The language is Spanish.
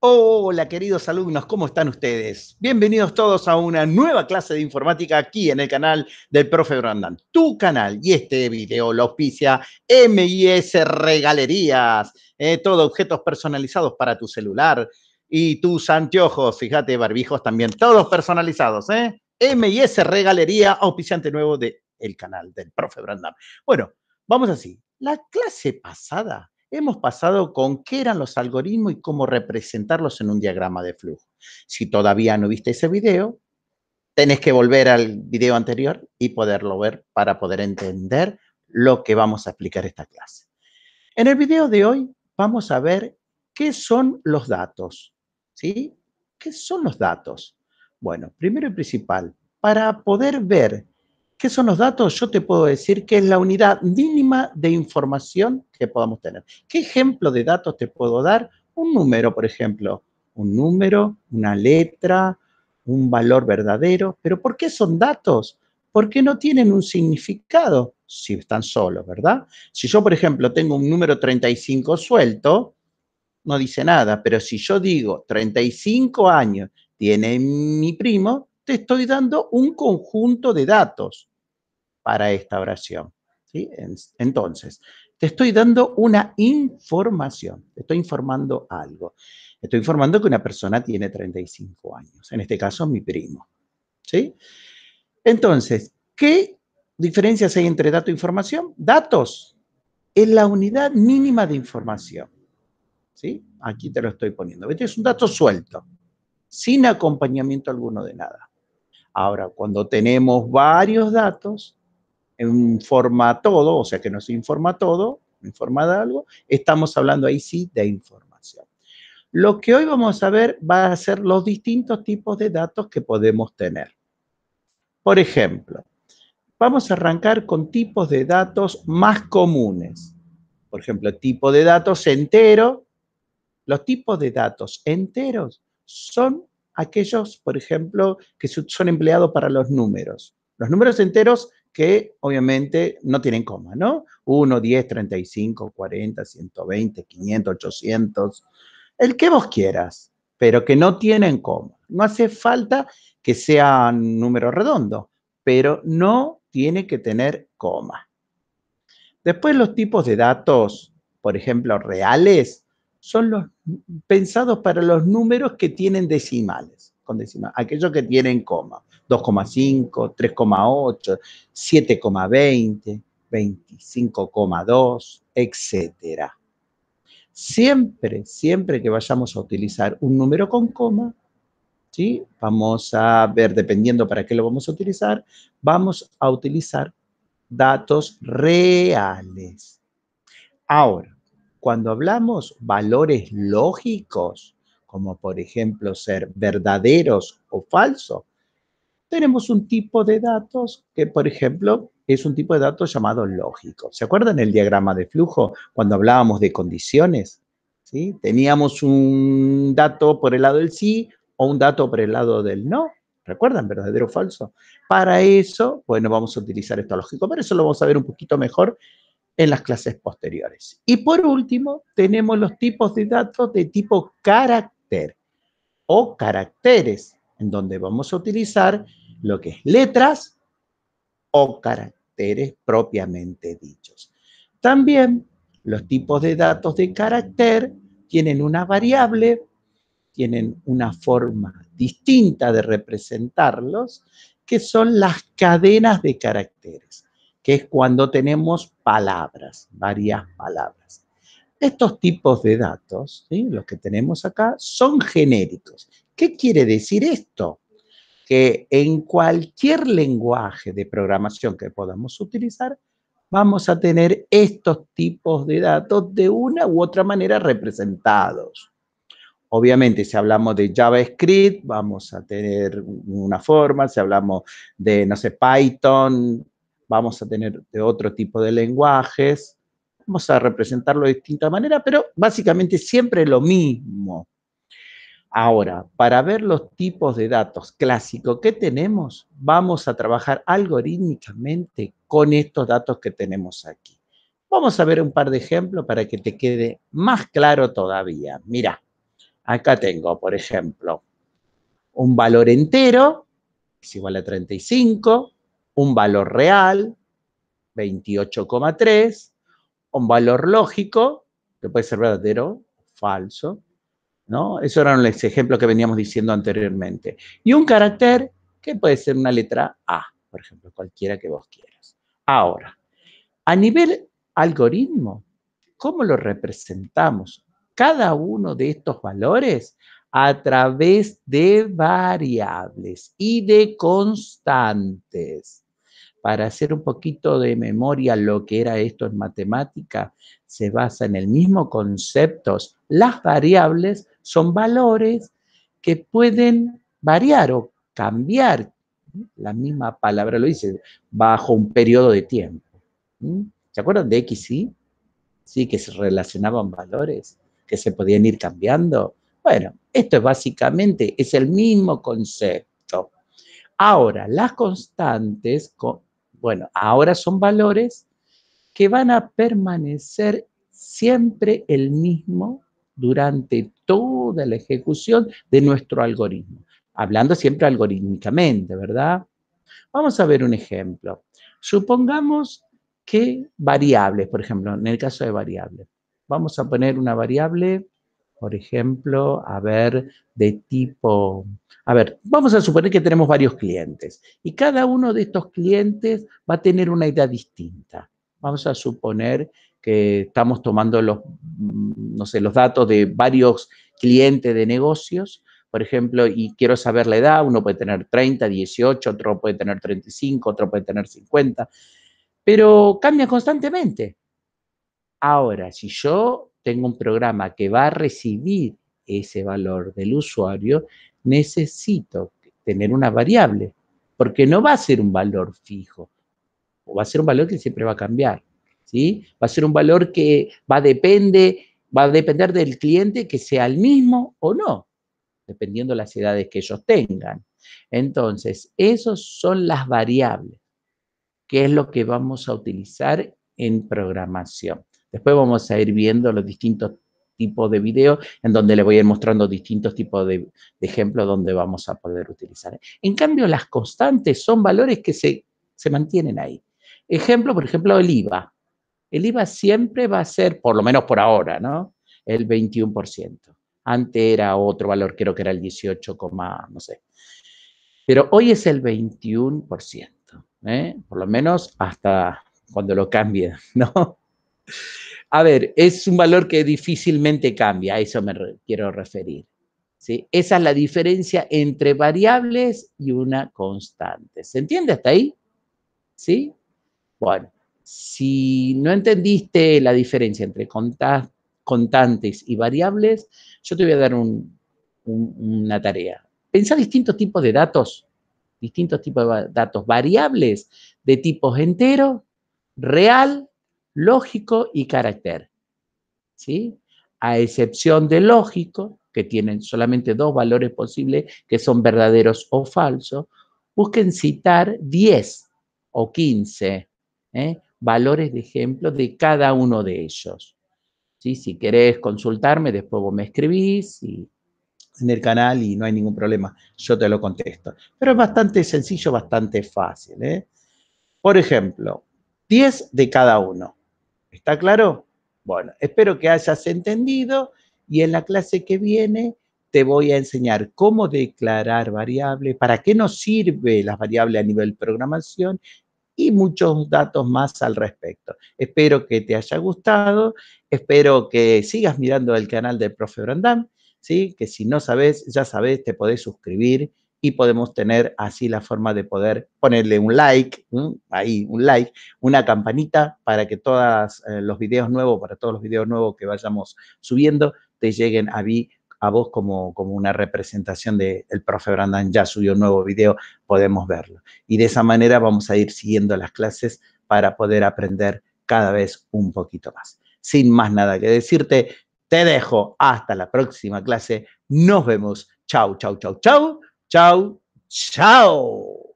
Hola queridos alumnos, ¿cómo están ustedes? Bienvenidos todos a una nueva clase de informática aquí en el canal del profe Brandan. tu canal. Y este video lo auspicia MIS Regalerías, eh, todo objetos personalizados para tu celular y tus anteojos, fíjate, barbijos también, todos personalizados, ¿eh? MIS Regalería, auspiciante nuevo del canal del profe Brandan. Bueno, vamos así. La clase pasada Hemos pasado con qué eran los algoritmos y cómo representarlos en un diagrama de flujo. Si todavía no viste ese video, tenés que volver al video anterior y poderlo ver para poder entender lo que vamos a explicar esta clase. En el video de hoy vamos a ver qué son los datos. ¿Sí? ¿Qué son los datos? Bueno, primero y principal, para poder ver ¿Qué son los datos? Yo te puedo decir que es la unidad mínima de información que podamos tener. ¿Qué ejemplo de datos te puedo dar? Un número, por ejemplo. Un número, una letra, un valor verdadero. ¿Pero por qué son datos? Porque no tienen un significado si están solos, ¿verdad? Si yo, por ejemplo, tengo un número 35 suelto, no dice nada. Pero si yo digo 35 años tiene mi primo, te estoy dando un conjunto de datos para esta oración. ¿sí? Entonces, te estoy dando una información, te estoy informando algo. Estoy informando que una persona tiene 35 años, en este caso mi primo. ¿sí? Entonces, ¿qué diferencias hay entre dato e información? Datos es la unidad mínima de información. ¿sí? Aquí te lo estoy poniendo. vete es un dato suelto, sin acompañamiento alguno de nada. Ahora, cuando tenemos varios datos, informa todo, o sea que nos informa todo, informa de algo, estamos hablando ahí sí de información. Lo que hoy vamos a ver va a ser los distintos tipos de datos que podemos tener. Por ejemplo, vamos a arrancar con tipos de datos más comunes. Por ejemplo, tipo de datos entero. Los tipos de datos enteros son aquellos, por ejemplo, que son empleados para los números. Los números enteros que obviamente no tienen coma, ¿no? 1, 10, 35, 40, 120, 500, 800, el que vos quieras, pero que no tienen coma. No hace falta que sea número redondo, pero no tiene que tener coma. Después los tipos de datos, por ejemplo, reales, son los pensados para los números que tienen decimales, con aquellos que tienen coma. 2,5, 3,8, 7,20, 25,2, etc. Siempre, siempre que vayamos a utilizar un número con coma, ¿sí? vamos a ver, dependiendo para qué lo vamos a utilizar, vamos a utilizar datos reales. Ahora, cuando hablamos valores lógicos, como por ejemplo ser verdaderos o falsos, tenemos un tipo de datos que, por ejemplo, es un tipo de datos llamado lógico. ¿Se acuerdan el diagrama de flujo cuando hablábamos de condiciones? ¿Sí? Teníamos un dato por el lado del sí o un dato por el lado del no. ¿Recuerdan? ¿Verdadero o falso? Para eso, bueno, vamos a utilizar esto lógico, pero eso lo vamos a ver un poquito mejor en las clases posteriores. Y por último, tenemos los tipos de datos de tipo carácter o caracteres en donde vamos a utilizar lo que es letras o caracteres propiamente dichos. También los tipos de datos de carácter tienen una variable, tienen una forma distinta de representarlos, que son las cadenas de caracteres, que es cuando tenemos palabras, varias palabras. Estos tipos de datos, los que tenemos acá, son genéricos. ¿Qué quiere decir esto? Que en cualquier lenguaje de programación que podamos utilizar, vamos a tener estos tipos de datos de una u otra manera representados. Obviamente, si hablamos de JavaScript, vamos a tener una forma, si hablamos de, no sé, Python, vamos a tener de otro tipo de lenguajes, vamos a representarlo de distinta manera, pero básicamente siempre lo mismo. Ahora, para ver los tipos de datos clásicos que tenemos, vamos a trabajar algorítmicamente con estos datos que tenemos aquí. Vamos a ver un par de ejemplos para que te quede más claro todavía. Mira, acá tengo, por ejemplo, un valor entero, es igual a 35, un valor real, 28,3, un valor lógico, que puede ser verdadero o falso, ¿no? Eso eran los ejemplos que veníamos diciendo anteriormente. Y un carácter que puede ser una letra A, por ejemplo, cualquiera que vos quieras. Ahora, a nivel algoritmo, ¿cómo lo representamos? Cada uno de estos valores a través de variables y de constantes. Para hacer un poquito de memoria lo que era esto en matemática, se basa en el mismo concepto. Las variables son valores que pueden variar o cambiar. La misma palabra lo dice, bajo un periodo de tiempo. ¿Se acuerdan de X, y? Sí, que se relacionaban valores, que se podían ir cambiando. Bueno, esto es básicamente, es el mismo concepto. Ahora, las constantes, bueno, ahora son valores que van a permanecer siempre el mismo durante tiempo toda la ejecución de nuestro algoritmo, hablando siempre algorítmicamente, ¿verdad? Vamos a ver un ejemplo. Supongamos que variables, por ejemplo, en el caso de variables, vamos a poner una variable, por ejemplo, a ver, de tipo, a ver, vamos a suponer que tenemos varios clientes y cada uno de estos clientes va a tener una idea distinta. Vamos a suponer estamos tomando los, los datos de varios clientes de negocios, por ejemplo, y quiero saber la edad, uno puede tener 30, 18, otro puede tener 35, otro puede tener 50, pero cambia constantemente. Ahora, si yo tengo un programa que va a recibir ese valor del usuario, necesito tener una variable, porque no va a ser un valor fijo, o va a ser un valor que siempre va a cambiar. ¿sí? Va a ser un valor que va a, depende, va depender del cliente que sea el mismo o no, dependiendo las edades que ellos tengan. Entonces, esas son las variables, que es lo que vamos a utilizar en programación. Después vamos a ir viendo los distintos tipos de videos, en donde les voy a ir mostrando distintos tipos de, ejemplos donde vamos a poder utilizar. En cambio, las constantes son valores que se, se mantienen ahí. Ejemplo, por ejemplo, el IVA. El IVA siempre va a ser, por lo menos por ahora, ¿no? El 21%. Antes era otro valor, creo que era el 18, no sé. Pero hoy es el 21%, ¿eh? por lo menos hasta cuando lo cambien, ¿no? A ver, es un valor que difícilmente cambia, a eso me quiero referir. ¿sí? Esa es la diferencia entre variables y una constante. ¿Se entiende hasta ahí? ¿Sí? Bueno, si no entendiste la diferencia entre contantes y variables, yo te voy a dar una tarea. Pensá distintos tipos de datos, distintos tipos de datos, variables de tipos entero, real, lógico y carácter. ¿Sí? A excepción de lógico, que tienen solamente dos valores posibles, que son verdaderos o falsos, busquen citar 10 o 15 valores de ejemplo de cada uno de ellos. ¿Sí? Si querés consultarme, después vos me escribís en el canal y no hay ningún problema, yo te lo contesto. Pero es bastante sencillo, bastante fácil. ¿eh? Por ejemplo, 10 de cada uno. ¿Está claro? Bueno, espero que hayas entendido y en la clase que viene te voy a enseñar cómo declarar variables, para qué nos sirve las variables a nivel programación y muchos datos más al respecto. Espero que te haya gustado, espero que sigas mirando el canal del profe Brandán, ¿sí? que si no sabes, ya sabes, te podés suscribir y podemos tener así la forma de poder ponerle un like, ahí un like, una campanita para que todos eh, los videos nuevos, para todos los videos nuevos que vayamos subiendo, te lleguen a mí a vos como, como una representación del profe Brandon, ya subió un nuevo video, podemos verlo. Y de esa manera vamos a ir siguiendo las clases para poder aprender cada vez un poquito más. Sin más nada que decirte, te dejo hasta la próxima clase. Nos vemos. Chau, chau, chau, chau. Chau, chau.